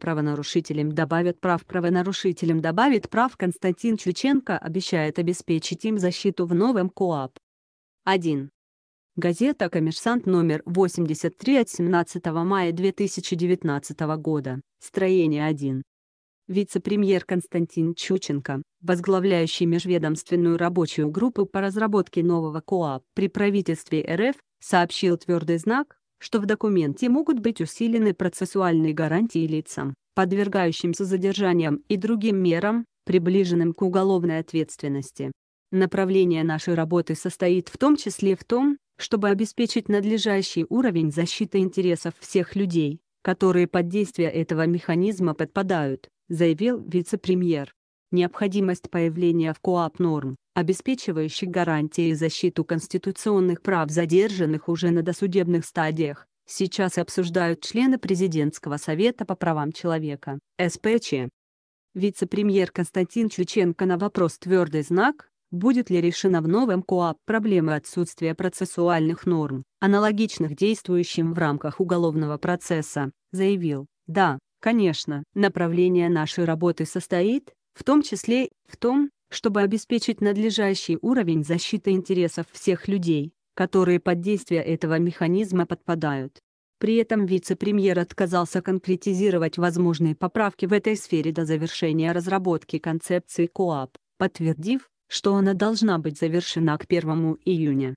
Правонарушителям добавят прав. Правонарушителям добавит прав. Константин Чученко обещает обеспечить им защиту в новом КОАП. 1. Газета «Коммерсант» номер 83 от 17 мая 2019 года. Строение 1. Вице-премьер Константин Чученко, возглавляющий межведомственную рабочую группу по разработке нового КОАП при правительстве РФ, сообщил твердый знак, что в документе могут быть усилены процессуальные гарантии лицам, подвергающимся задержаниям и другим мерам, приближенным к уголовной ответственности. Направление нашей работы состоит в том числе в том, чтобы обеспечить надлежащий уровень защиты интересов всех людей, которые под действие этого механизма подпадают, заявил вице-премьер. Необходимость появления в КОАП норм, обеспечивающий гарантии и защиту конституционных прав задержанных уже на досудебных стадиях, сейчас обсуждают члены Президентского совета по правам человека, СПЧ. Вице-премьер Константин Чученко на вопрос «Твердый знак» будет ли решена в новом КОАП проблема отсутствия процессуальных норм, аналогичных действующим в рамках уголовного процесса, заявил, да, конечно, направление нашей работы состоит, в том числе, в том, чтобы обеспечить надлежащий уровень защиты интересов всех людей, которые под действие этого механизма подпадают. При этом вице-премьер отказался конкретизировать возможные поправки в этой сфере до завершения разработки концепции КОАП, подтвердив, что она должна быть завершена к 1 июня.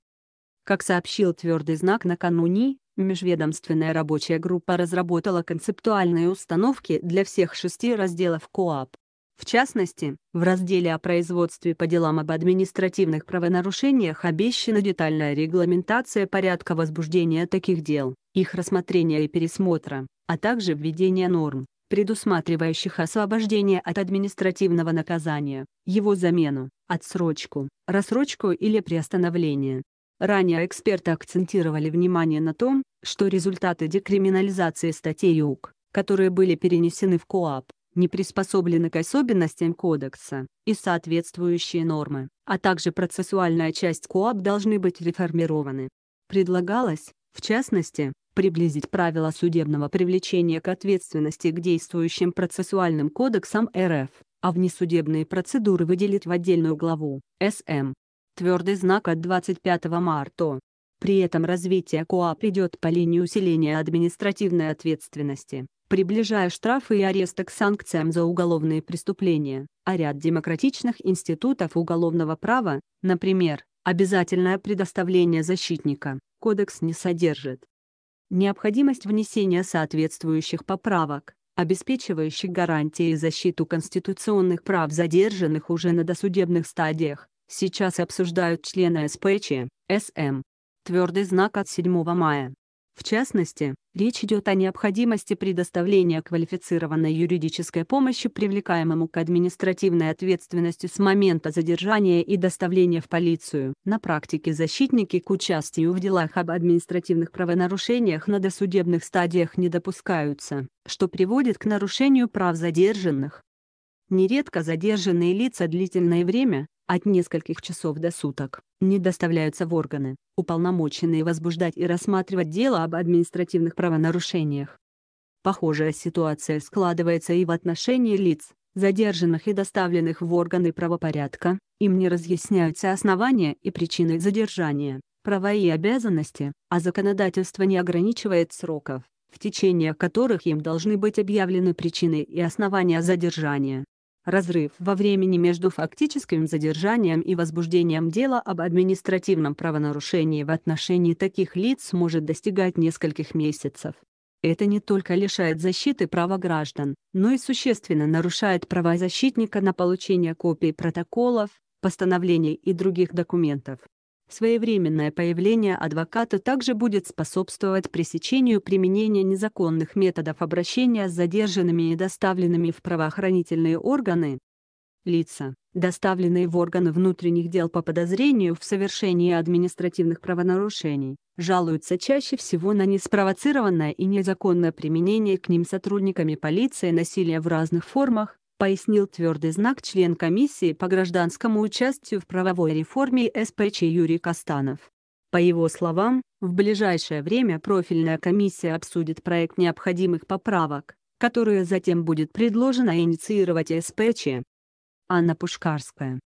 Как сообщил твердый знак накануне, межведомственная рабочая группа разработала концептуальные установки для всех шести разделов КОАП, в частности, в разделе о производстве по делам об административных правонарушениях обещана детальная регламентация порядка возбуждения таких дел, их рассмотрения и пересмотра, а также введение норм, предусматривающих освобождение от административного наказания, его замену, отсрочку, рассрочку или приостановление. Ранее эксперты акцентировали внимание на том, что результаты декриминализации статей УК, которые были перенесены в КОАП, не приспособлены к особенностям кодекса, и соответствующие нормы, а также процессуальная часть КОАП должны быть реформированы. Предлагалось, в частности, приблизить правила судебного привлечения к ответственности к действующим процессуальным кодексам РФ, а внесудебные процедуры выделить в отдельную главу СМ. Твердый знак от 25 марта. При этом развитие КОАП идет по линии усиления административной ответственности, приближая штрафы и аресты к санкциям за уголовные преступления, а ряд демократичных институтов уголовного права, например, обязательное предоставление защитника, кодекс не содержит. Необходимость внесения соответствующих поправок, обеспечивающих гарантии и защиту конституционных прав задержанных уже на досудебных стадиях, сейчас обсуждают члены СПЧ, СМ. Твердый знак от 7 мая. В частности, речь идет о необходимости предоставления квалифицированной юридической помощи привлекаемому к административной ответственности с момента задержания и доставления в полицию. На практике защитники к участию в делах об административных правонарушениях на досудебных стадиях не допускаются, что приводит к нарушению прав задержанных. Нередко задержанные лица длительное время, от нескольких часов до суток, не доставляются в органы, уполномоченные возбуждать и рассматривать дело об административных правонарушениях. Похожая ситуация складывается и в отношении лиц, задержанных и доставленных в органы правопорядка, им не разъясняются основания и причины задержания, права и обязанности, а законодательство не ограничивает сроков, в течение которых им должны быть объявлены причины и основания задержания. Разрыв во времени между фактическим задержанием и возбуждением дела об административном правонарушении в отношении таких лиц может достигать нескольких месяцев. Это не только лишает защиты права граждан, но и существенно нарушает права защитника на получение копий протоколов, постановлений и других документов. Своевременное появление адвоката также будет способствовать пресечению применения незаконных методов обращения с задержанными и доставленными в правоохранительные органы. Лица, доставленные в органы внутренних дел по подозрению в совершении административных правонарушений, жалуются чаще всего на неспровоцированное и незаконное применение к ним сотрудниками полиции насилия в разных формах, пояснил твердый знак член комиссии по гражданскому участию в правовой реформе СПЧ Юрий Костанов. По его словам, в ближайшее время профильная комиссия обсудит проект необходимых поправок, которые затем будет предложено инициировать СПЧ. Анна Пушкарская